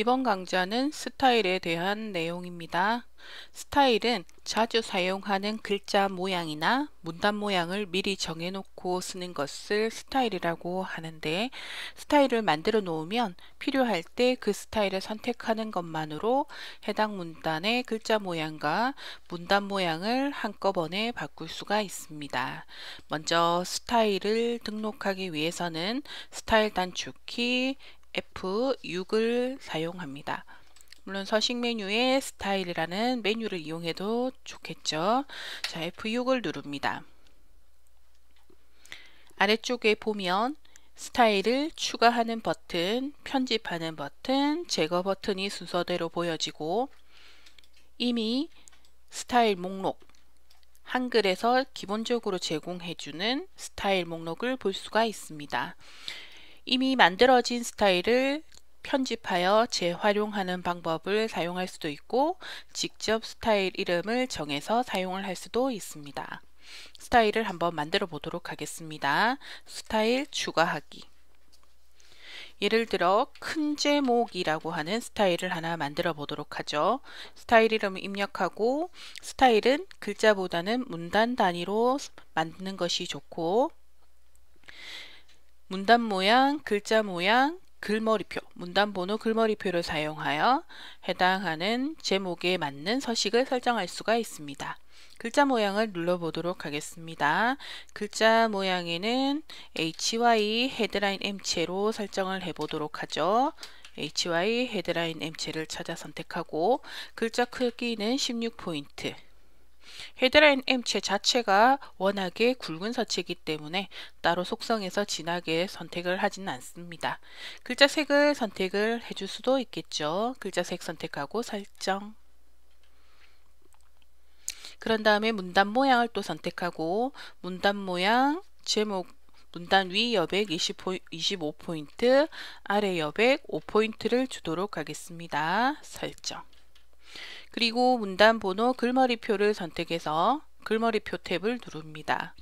이번 강좌는 스타일에 대한 내용입니다. 스타일은 자주 사용하는 글자 모양이나 문단 모양을 미리 정해놓고 쓰는 것을 스타일이라고 하는데 스타일을 만들어 놓으면 필요할 때 그 스타일을 선택하는 것만으로 해당 문단의 글자 모양과 문단 모양을 한꺼번에 바꿀 수가 있습니다. 먼저 스타일을 등록하기 위해서는 스타일 단축키 F6을 사용합니다. 물론 서식 메뉴의 스타일이라는 메뉴를 이용해도 좋겠죠. 자, F6을 누릅니다. 아래쪽에 보면 스타일을 추가하는 버튼, 편집하는 버튼, 제거 버튼이 순서대로 보여지고 이미 스타일 목록, 한글에서 기본적으로 제공해주는 스타일 목록을 볼 수가 있습니다. 이미 만들어진 스타일을 편집하여 재활용하는 방법을 사용할 수도 있고 직접 스타일 이름을 정해서 사용을 할 수도 있습니다. 스타일을 한번 만들어 보도록 하겠습니다. 스타일 추가하기 예를 들어 큰 제목이라고 하는 스타일을 하나 만들어 보도록 하죠. 스타일 이름을 입력하고 스타일은 글자보다는 문단 단위로 만드는 것이 좋고 문단 모양, 글자 모양, 글머리표, 문단 번호 글머리표를 사용하여 해당하는 제목에 맞는 서식을 설정할 수가 있습니다. 글자 모양을 눌러보도록 하겠습니다. 글자 모양에는 HY 헤드라인 M체로 설정을 해보도록 하죠. HY 헤드라인 M체를 찾아 선택하고 글자 크기는 16포인트, 헤드라인 M체 자체가 워낙에 굵은 서체이기 때문에 따로 속성에서 진하게 선택을 하지는 않습니다. 글자 색을 선택을 해줄 수도 있겠죠. 글자 색 선택하고 설정 그런 다음에 문단 모양을 또 선택하고 문단 모양 제목 문단 위 여백 25포인트, 아래 여백 5포인트를 주도록 하겠습니다. 설정 그리고 문단 번호 글머리표를 선택해서 글머리표 탭을 누릅니다.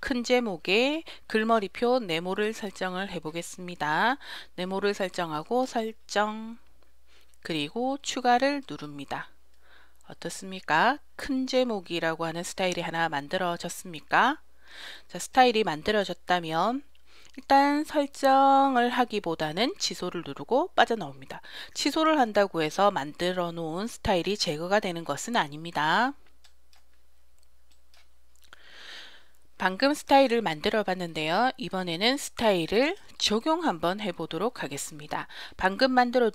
큰 제목에 글머리표 네모를 설정을 해보겠습니다. 네모를 설정하고 설정 그리고 추가를 누릅니다. 어떻습니까? 큰 제목이라고 하는 스타일이 하나 만들어졌습니까? 자, 스타일이 만들어졌다면 일단 설정을 하기보다는 취소를 누르고 빠져나옵니다. 취소를 한다고 해서 만들어 놓은 스타일이 제거가 되는 것은 아닙니다. 방금 스타일을 만들어 봤는데요. 이번에는 스타일을 적용 한번 해보도록 하겠습니다. 방금 만들어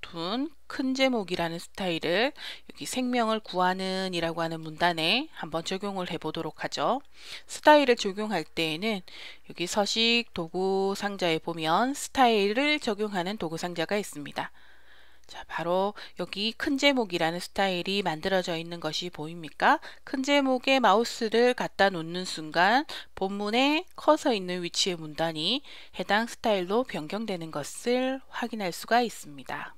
두둔큰 제목이라는 스타일을 여기 생명을 구하는 이라고 하는 문단에 한번 적용을 해 보도록 하죠. 스타일을 적용할 때에는 여기 서식 도구 상자에 보면 스타일을 적용하는 도구 상자가 있습니다. 자, 바로 여기 큰 제목이라는 스타일이 만들어져 있는 것이 보입니까? 큰 제목에 마우스를 갖다 놓는 순간 본문에 커서 있는 위치의 문단이 해당 스타일로 변경되는 것을 확인할 수가 있습니다.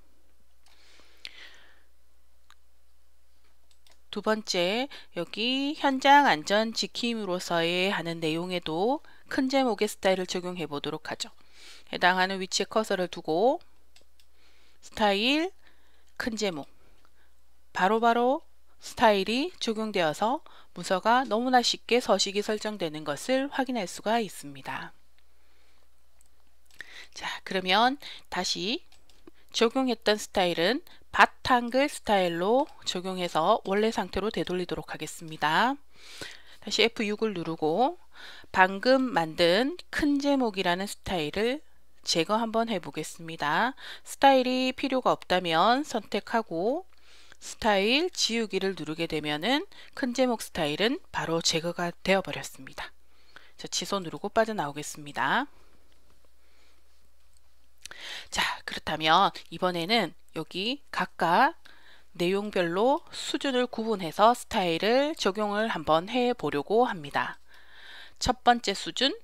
두 번째, 여기 현장 안전 지킴으로서의 하는 내용에도 큰 제목의 스타일을 적용해 보도록 하죠. 해당하는 위치에 커서를 두고 스타일, 큰 제목, 바로바로 바로 스타일이 적용되어서 문서가 너무나 쉽게 서식이 설정되는 것을 확인할 수가 있습니다. 자, 그러면 다시 적용했던 스타일은 바탕글 스타일로 적용해서 원래 상태로 되돌리도록 하겠습니다. 다시 F6을 누르고 방금 만든 큰 제목이라는 스타일을 제거 한번 해보겠습니다. 스타일이 필요가 없다면 선택하고 스타일 지우기를 누르게 되면은 큰 제목 스타일은 바로 제거가 되어 버렸습니다. 자, 취소 누르고 빠져나오겠습니다. 자, 그렇다면 이번에는 여기 각각 내용별로 수준을 구분해서 스타일을 적용을 한번 해 보려고 합니다. 첫 번째 수준,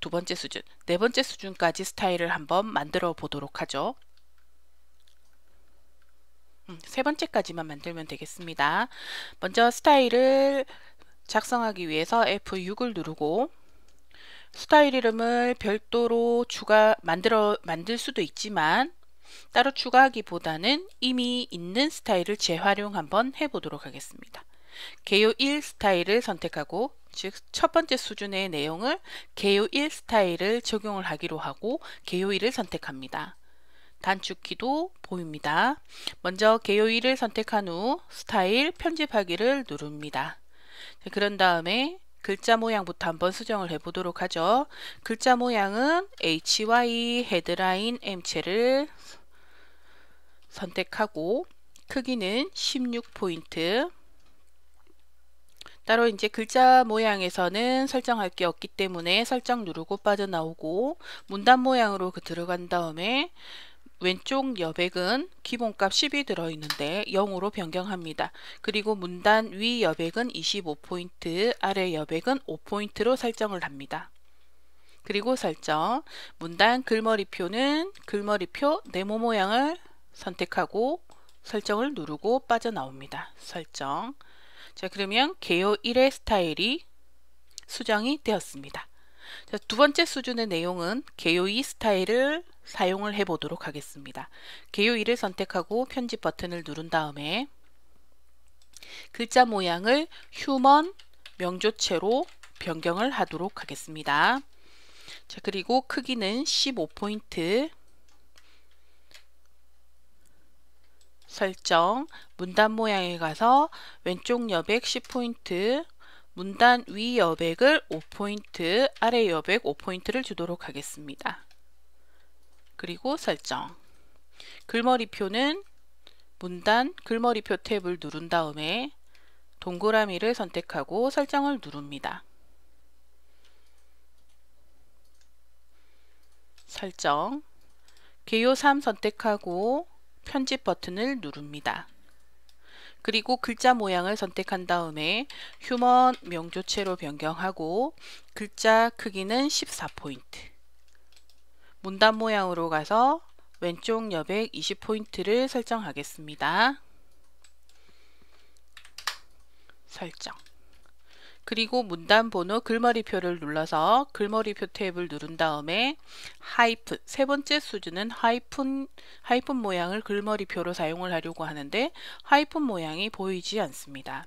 두 번째 수준, 네 번째 수준까지 스타일을 한번 만들어 보도록 하죠. 음, 세 번째까지만 만들면 되겠습니다. 먼저 스타일을 작성하기 위해서 F6을 누르고 스타일 이름을 별도로 추가 만들어 만들 수도 있지만 따로 추가하기보다는 이미 있는 스타일을 재활용 한번 해보도록 하겠습니다. 개요 1 스타일을 선택하고 즉 첫 번째 수준의 내용을 개요 1 스타일을 적용을 하기로 하고 개요 1을 선택합니다. 단축키도 보입니다. 먼저 개요 1을 선택한 후 스타일 편집하기를 누릅니다. 그런 다음에 글자 모양부터 한번 수정을 해보도록 하죠. 글자 모양은 HY 헤드라인 M체를 선택하고 크기는 16포인트 따로 이제 글자 모양에서는 설정할 게 없기 때문에 설정 누르고 빠져나오고 문단 모양으로 그 들어간 다음에 왼쪽 여백은 기본값 10이 들어있는데 0으로 변경합니다. 그리고 문단 위 여백은 25포인트, 아래 여백은 5포인트로 설정을 합니다. 그리고 설정, 문단 글머리표는 글머리표 네모 모양을 선택하고 설정을 누르고 빠져나옵니다. 설정. 자, 그러면 개요 1의 스타일이 수정이 되었습니다. 자, 두 번째 수준의 내용은 개요 2 스타일을 사용을 해 보도록 하겠습니다. 개요 1을 선택하고 편집 버튼을 누른 다음에 글자 모양을 휴먼 명조체로 변경을 하도록 하겠습니다. 자, 그리고 크기는 15포인트 설정, 문단 모양에 가서 왼쪽 여백 10포인트, 문단 위 여백을 5포인트, 아래 여백 5포인트를 주도록 하겠습니다. 그리고 설정 글머리표는 문단 글머리표 탭을 누른 다음에 동그라미를 선택하고 설정을 누릅니다. 설정 개요 3 선택하고 편집 버튼을 누릅니다. 그리고 글자 모양을 선택한 다음에 휴먼 명조체로 변경하고 글자 크기는 14포인트 문단 모양으로 가서 왼쪽 여백 20포인트를 설정하겠습니다. 설정 그리고 문단 번호 글머리표를 눌러서 글머리표 탭을 누른 다음에 하이픈 세 번째 수준은 하이픈 하이픈 모양을 글머리표로 사용을 하려고 하는데 하이픈 모양이 보이지 않습니다.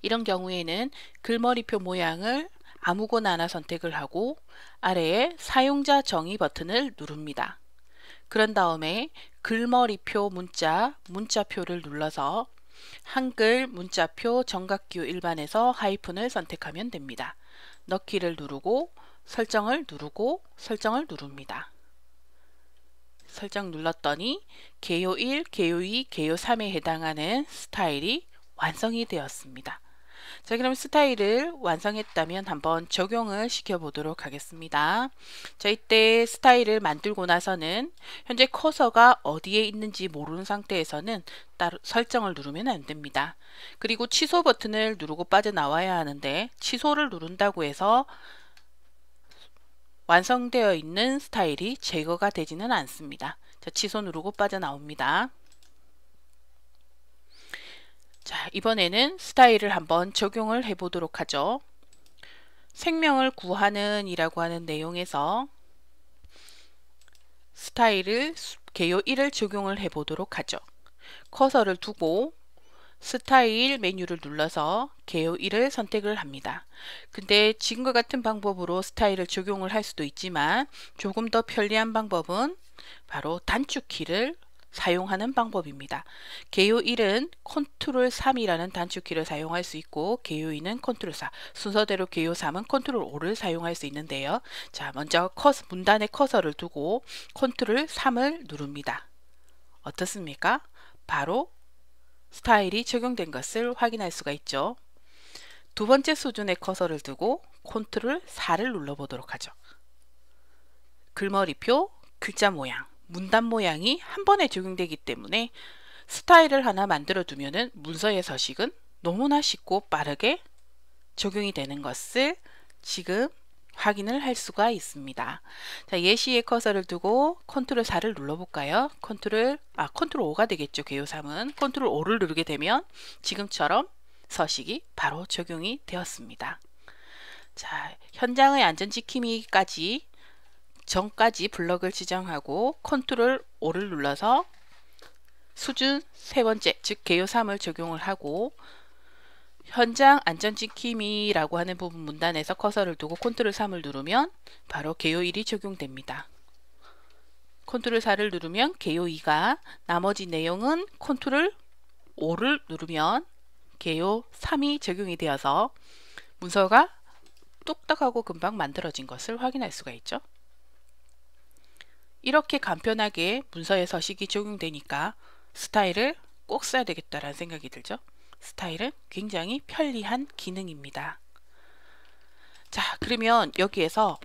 이런 경우에는 글머리표 모양을 아무거나 하나 선택을 하고 아래에 사용자 정의 버튼을 누릅니다. 그런 다음에 글머리표 문자, 문자표를 눌러서 한글, 문자표, 정각기 일반에서 하이픈을 선택하면 됩니다. 넣기를 누르고 설정을 누르고 설정을 누릅니다. 설정 눌렀더니 개요 1, 개요 2, 개요 3에 해당하는 스타일이 완성이 되었습니다. 자 그럼 스타일을 완성했다면 한번 적용을 시켜보도록 하겠습니다. 자 이때 스타일을 만들고 나서는 현재 커서가 어디에 있는지 모르는 상태에서는 따로 설정을 누르면 안됩니다. 그리고 취소 버튼을 누르고 빠져나와야 하는데 취소를 누른다고 해서 완성되어 있는 스타일이 제거가 되지는 않습니다. 자, 취소 누르고 빠져나옵니다. 자, 이번에는 스타일을 한번 적용을 해 보도록 하죠. 생명을 구하는 이라고 하는 내용에서 스타일을 개요 1을 적용을 해 보도록 하죠. 커서를 두고 스타일 메뉴를 눌러서 개요 1을 선택을 합니다. 근데 지금과 같은 방법으로 스타일을 적용을 할 수도 있지만 조금 더 편리한 방법은 바로 단축키를 사용하는 방법입니다. 개요 1은 컨트롤 3이라는 단축키를 사용할 수 있고 개요 2는 컨트롤 4, 순서대로 개요 3은 컨트롤 5를 사용할 수 있는데요. 자, 먼저 커서, 문단에 커서를 두고 컨트롤 3을 누릅니다. 어떻습니까? 바로 스타일이 적용된 것을 확인할 수가 있죠. 두 번째 수준의 커서를 두고 컨트롤 4를 눌러보도록 하죠. 글머리표, 글자 모양 문단 모양이 한 번에 적용되기 때문에 스타일을 하나 만들어 두면은 문서의 서식은 너무나 쉽고 빠르게 적용이 되는 것을 지금 확인을 할 수가 있습니다. 자, 예시의 커서를 두고 컨트롤 4를 눌러볼까요? 컨트롤, 아, 컨트롤 5가 되겠죠. 개요 3은. 컨트롤 5를 누르게 되면 지금처럼 서식이 바로 적용이 되었습니다. 자, 현장의 안전지킴이까지 전까지 블럭을 지정하고 컨트롤 5를 눌러서 수준 세 번째 즉 개요 3을 적용을 하고 현장 안전지킴이라고 하는 부분 문단에서 커서를 두고 컨트롤 3을 누르면 바로 개요 1이 적용됩니다. 컨트롤 4를 누르면 개요 2가 나머지 내용은 컨트롤 5를 누르면 개요 3이 적용이 되어서 문서가 똑딱하고 금방 만들어진 것을 확인할 수가 있죠. 이렇게 간편하게 문서의 서식이 적용되니까 스타일을 꼭 써야 되겠다라는 생각이 들죠. 스타일은 굉장히 편리한 기능입니다. 자, 그러면 여기에서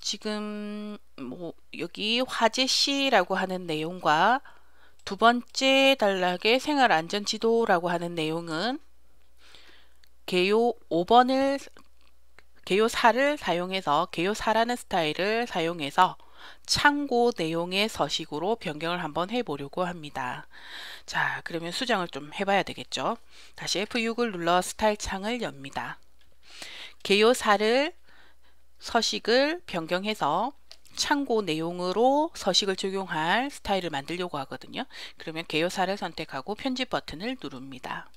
지금 뭐 여기 화제시라고 하는 내용과 두 번째 단락의 생활안전지도라고 하는 내용은 개요 5번을 개요사를 사용해서 개요사라는 스타일을 사용해서 창고 내용의 서식으로 변경을 한번 해보려고 합니다. 자 그러면 수정을 좀 해봐야 되겠죠. 다시 F6을 눌러 스타일 창을 엽니다. 개요사를 서식을 변경해서 창고 내용으로 서식을 적용할 스타일을 만들려고 하거든요. 그러면 개요사를 선택하고 편집 버튼을 누릅니다.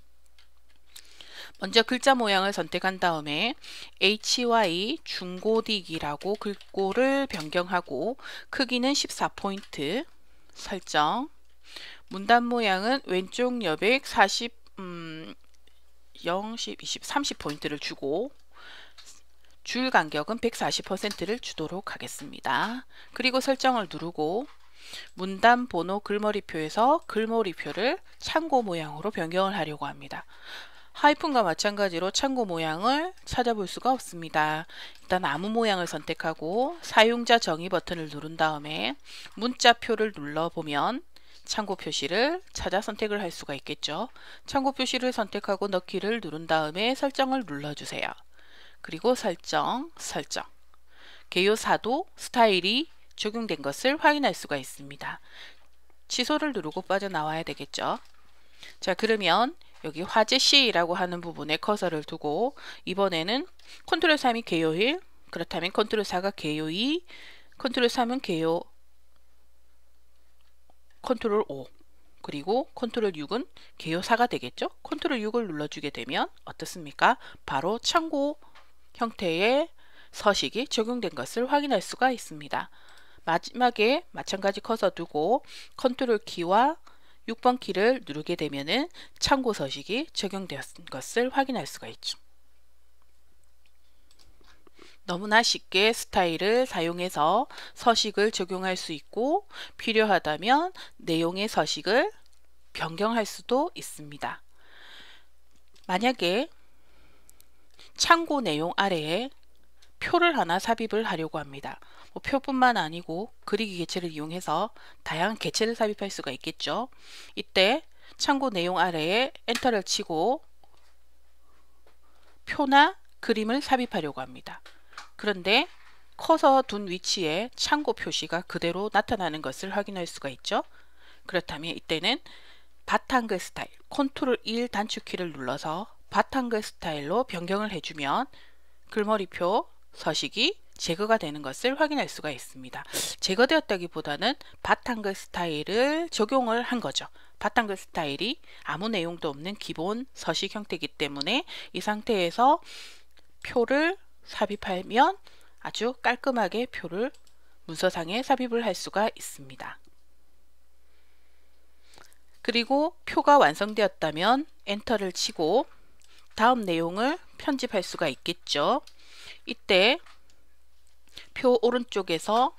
먼저 글자 모양을 선택한 다음에 HY 중고딕이라고 글꼴을 변경하고 크기는 14포인트 설정 문단 모양은 왼쪽 여백 40, 음, 0, 10, 20, 30포인트를 주고 줄 간격은 140%를 주도록 하겠습니다. 그리고 설정을 누르고 문단 번호 글머리표에서 글머리표를 창고 모양으로 변경을 하려고 합니다. 하이픈과 마찬가지로 참고 모양을 찾아볼 수가 없습니다. 일단 아무 모양을 선택하고 사용자 정의 버튼을 누른 다음에 문자표를 눌러보면 참고 표시를 찾아 선택을 할 수가 있겠죠. 참고 표시를 선택하고 넣기를 누른 다음에 설정을 눌러주세요. 그리고 설정, 설정. 개요사도 스타일이 적용된 것을 확인할 수가 있습니다. 취소를 누르고 빠져나와야 되겠죠. 자 그러면 여기 화제 C라고 하는 부분에 커서를 두고 이번에는 컨트롤 3이 개요 1 그렇다면 컨트롤 4가 개요 2 컨트롤 3은 개요 컨트롤 5 그리고 컨트롤 6은 개요 4가 되겠죠 컨트롤 6을 눌러주게 되면 어떻습니까 바로 창고 형태의 서식이 적용된 것을 확인할 수가 있습니다 마지막에 마찬가지 커서 두고 컨트롤 키와 6번 키를 누르게 되면 참고 서식이 적용된 되었 것을 확인할 수가 있죠. 너무나 쉽게 스타일을 사용해서 서식을 적용할 수 있고 필요하다면 내용의 서식을 변경할 수도 있습니다. 만약에 참고 내용 아래에 표를 하나 삽입을 하려고 합니다. 뭐 표뿐만 아니고 그리기 개체를 이용해서 다양한 개체를 삽입할 수가 있겠죠. 이때 참고 내용 아래에 엔터를 치고 표나 그림을 삽입하려고 합니다. 그런데 커서 둔 위치에 참고 표시가 그대로 나타나는 것을 확인할 수가 있죠. 그렇다면 이때는 바탕글 스타일 컨트롤 1 단축키를 눌러서 바탕글 스타일로 변경을 해주면 글머리표, 서식이, 제거가 되는 것을 확인할 수가 있습니다. 제거되었다기보다는 바탕글 스타일을 적용을 한 거죠. 바탕글 스타일이 아무 내용도 없는 기본 서식 형태이기 때문에 이 상태에서 표를 삽입하면 아주 깔끔하게 표를 문서상에 삽입을 할 수가 있습니다. 그리고 표가 완성되었다면 엔터를 치고 다음 내용을 편집할 수가 있겠죠. 이때 표 오른쪽에서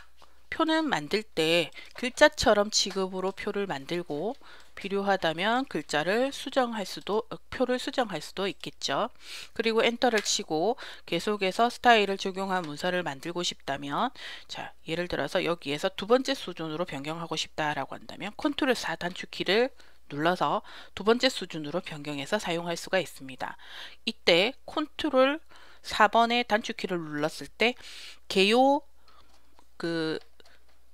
표는 만들 때 글자처럼 지급으로 표를 만들고 필요하다면 글자를 수정할 수도 표를 수정할 수도 있겠죠. 그리고 엔터를 치고 계속해서 스타일을 적용한 문서를 만들고 싶다면 자 예를 들어서 여기에서 두 번째 수준으로 변경하고 싶다라고 한다면 컨트롤 4 단축키를 눌러서 두 번째 수준으로 변경해서 사용할 수가 있습니다. 이때 컨트롤 4번의 단축키를 눌렀을 때 개요 그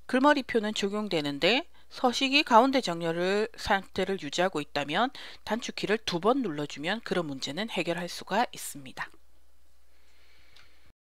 글머리표는 적용되는데 서식이 가운데 정렬을 상태를 유지하고 있다면 단축키를 두 번 눌러주면 그런 문제는 해결할 수가 있습니다.